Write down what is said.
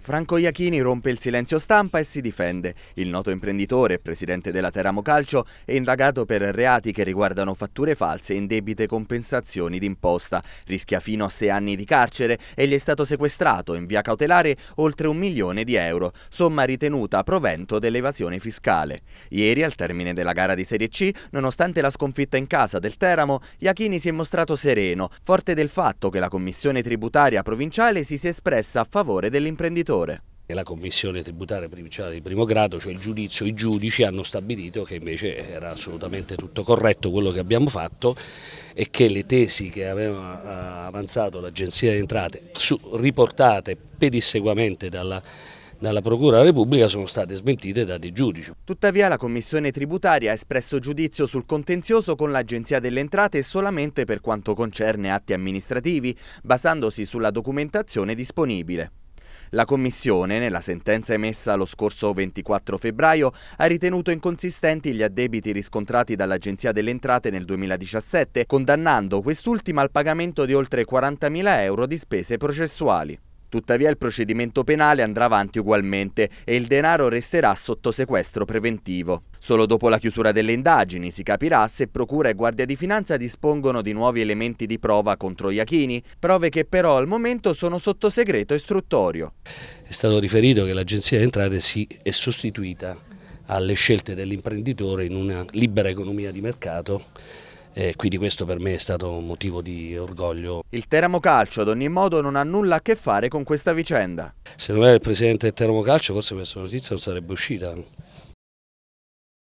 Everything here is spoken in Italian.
Franco Iachini rompe il silenzio stampa e si difende. Il noto imprenditore e presidente della Teramo Calcio è indagato per reati che riguardano fatture false e indebite compensazioni d'imposta. Rischia fino a sei anni di carcere e gli è stato sequestrato in via cautelare oltre un milione di euro, somma ritenuta provento dell'evasione fiscale. Ieri, al termine della gara di Serie C, nonostante la sconfitta in casa del Teramo, Iachini si è mostrato sereno, forte del fatto che la commissione tributaria provinciale si sia espressa a favore dell'imprenditore imprenditore. La commissione tributaria provinciale cioè di primo grado, cioè il giudizio, i giudici hanno stabilito che invece era assolutamente tutto corretto quello che abbiamo fatto e che le tesi che aveva eh, avanzato l'Agenzia di Entrate, riportate pedisseguamente dalla dalla Procura della Repubblica sono state smentite da dei giudici. Tuttavia la Commissione tributaria ha espresso giudizio sul contenzioso con l'Agenzia delle Entrate solamente per quanto concerne atti amministrativi, basandosi sulla documentazione disponibile. La Commissione, nella sentenza emessa lo scorso 24 febbraio, ha ritenuto inconsistenti gli addebiti riscontrati dall'Agenzia delle Entrate nel 2017, condannando quest'ultima al pagamento di oltre 40.000 euro di spese processuali. Tuttavia il procedimento penale andrà avanti ugualmente e il denaro resterà sotto sequestro preventivo. Solo dopo la chiusura delle indagini si capirà se Procura e Guardia di Finanza dispongono di nuovi elementi di prova contro Iachini, prove che però al momento sono sotto segreto istruttorio. È stato riferito che l'Agenzia di Entrate si è sostituita alle scelte dell'imprenditore in una libera economia di mercato e quindi questo per me è stato un motivo di orgoglio. Il Teramo Calcio ad ogni modo non ha nulla a che fare con questa vicenda. Secondo me il presidente del Teramo Calcio forse questa notizia non sarebbe uscita.